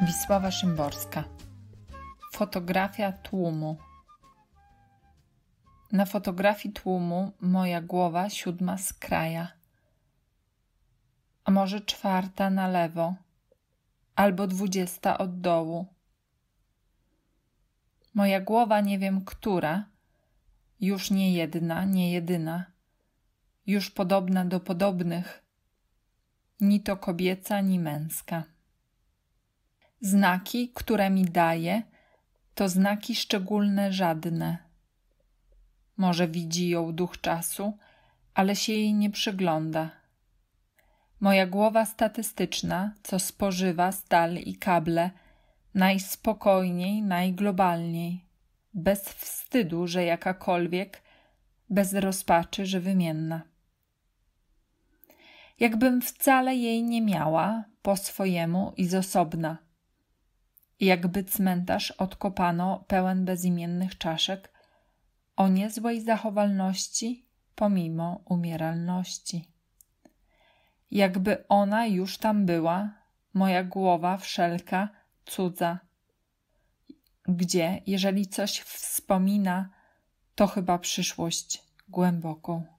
Wisława Szymborska. Fotografia tłumu. Na fotografii tłumu moja głowa siódma z kraja, a może czwarta na lewo, albo dwudziesta od dołu. Moja głowa nie wiem która, już nie jedna, nie jedyna, już podobna do podobnych, ni to kobieca, ni męska. Znaki, które mi daje, to znaki szczególne, żadne. Może widzi ją duch czasu, ale się jej nie przygląda. Moja głowa statystyczna, co spożywa stal i kable, najspokojniej, najglobalniej, bez wstydu, że jakakolwiek, bez rozpaczy, że wymienna. Jakbym wcale jej nie miała, po swojemu i z osobna – jakby cmentarz odkopano pełen bezimiennych czaszek o niezłej zachowalności pomimo umieralności. Jakby ona już tam była, moja głowa wszelka, cudza, gdzie, jeżeli coś wspomina, to chyba przyszłość głęboką.